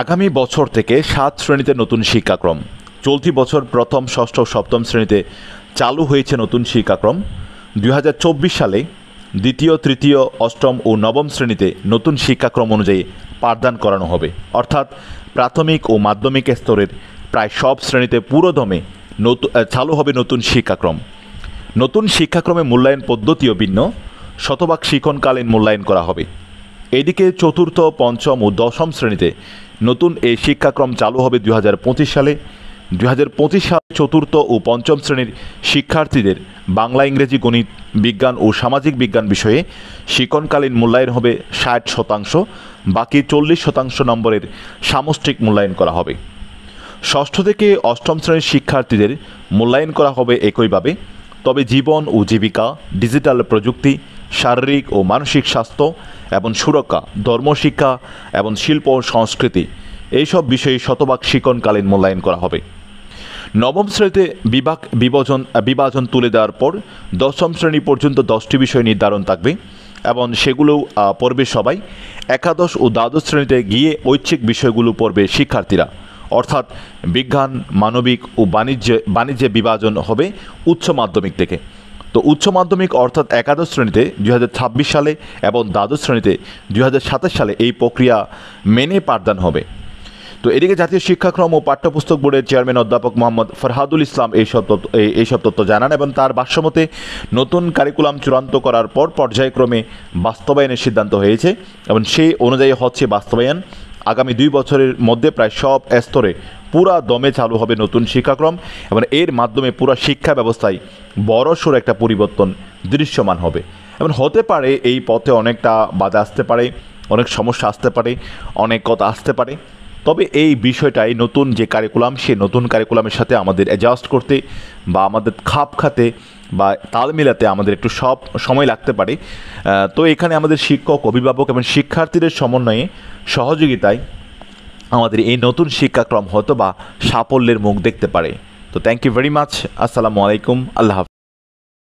আগামী বছর থেকে সাত শ্রেণীতে নতুন শিক্ষাক্রম চলতি বছর প্রথম ষষ্ঠ সপ্তম শ্রেণীতে চালু হয়েছে নতুন শিক্ষাক্রম দু সালে দ্বিতীয় তৃতীয় অষ্টম ও নবম শ্রেণীতে নতুন শিক্ষাক্রম অনুযায়ী পাঠদান করানো হবে অর্থাৎ প্রাথমিক ও মাধ্যমিক স্তরের প্রায় সব শ্রেণীতে পুরোদমে নতুন চালু হবে নতুন শিক্ষাক্রম নতুন শিক্ষাক্রমে মূল্যায়ন পদ্ধতিও ভিন্ন শতভাগ শিক্ষণকালীন মূল্যায়ন করা হবে এদিকে চতুর্থ পঞ্চম ও দশম শ্রেণীতে নতুন এই শিক্ষাক্রম চালু হবে দুই সালে দুই সালে চতুর্থ ও পঞ্চম শ্রেণীর শিক্ষার্থীদের বাংলা ইংরেজি গণিত বিজ্ঞান ও সামাজিক বিজ্ঞান বিষয়ে শিকনকালীন মূল্যায়ন হবে ষাট শতাংশ বাকি চল্লিশ শতাংশ নম্বরের সামষ্টিক মূল্যায়ন করা হবে ষষ্ঠ থেকে অষ্টম শ্রেণীর শিক্ষার্থীদের মূল্যায়ন করা হবে একইভাবে তবে জীবন ও জীবিকা ডিজিটাল প্রযুক্তি শারীরিক ও মানসিক স্বাস্থ্য এবং সুরক্ষা ধর্মশিক্ষা এবং শিল্প ও সংস্কৃতি এইসব বিষয়ে শতভাগ শিকনকালীন মূল্যায়ন করা হবে নবম শ্রেণীতে বিভাগ বিভাজন বিভাজন তুলে দেওয়ার পর দশম শ্রেণী পর্যন্ত দশটি বিষয় নির্ধারণ থাকবে এবং সেগুলোও পড়বে সবাই একাদশ ও দ্বাদশ শ্রেণীতে গিয়ে ঐচ্ছিক বিষয়গুলো পড়বে শিক্ষার্থীরা অর্থাৎ বিজ্ঞান মানবিক ও বাণিজ্য বাণিজ্যে বিভাজন হবে উচ্চ মাধ্যমিক থেকে তো উচ্চ মাধ্যমিক অর্থাৎ একাদশ শ্রেণীতে দু সালে এবং দ্বাদশ শ্রেণীতে দু সালে এই প্রক্রিয়া মেনে পাঠদান হবে তো এদিকে জাতীয় শিক্ষাক্রম ও পাঠ্যপুস্তক বোর্ডের চেয়ারম্যান অধ্যাপক মোহাম্মদ ফরহাদুল ইসলাম এইসব এইসব তথ্য জানান এবং তার ভাষ্যমতে নতুন কারিকুলাম চূড়ান্ত করার পর পর্যায়ক্রমে বাস্তবায়নের সিদ্ধান্ত হয়েছে এবং সেই অনুযায়ী হচ্ছে বাস্তবায়ন আগামী দুই বছরের মধ্যে প্রায় সব স্তরে পুরা দমে চালু হবে নতুন শিক্ষাক্রম এবং এর মাধ্যমে পুরা শিক্ষা ব্যবস্থায় বড়সড় একটা পরিবর্তন দৃশ্যমান হবে এবং হতে পারে এই পথে অনেকটা বাধা আসতে পারে অনেক সমস্যা আসতে পারে অনেক কথা আসতে পারে তবে এই বিষয়টাই নতুন যে কারিকুলাম সে নতুন কারিকুলামের সাথে আমাদের অ্যাডজাস্ট করতে বা আমাদের খাপ খাতে বা তাল মিলাতে আমাদের একটু সব সময় লাগতে পারে তো এখানে আমাদের শিক্ষক অভিভাবক এবং শিক্ষার্থীদের সমন্বয়ে সহযোগিতায় আমাদের এই নতুন শিক্ষাক্রম হয়তো বা সাফল্যের মুখ দেখতে পারে তো থ্যাংক ইউ ভেরি মাচ আসসালামু আলাইকুম আল্লাহ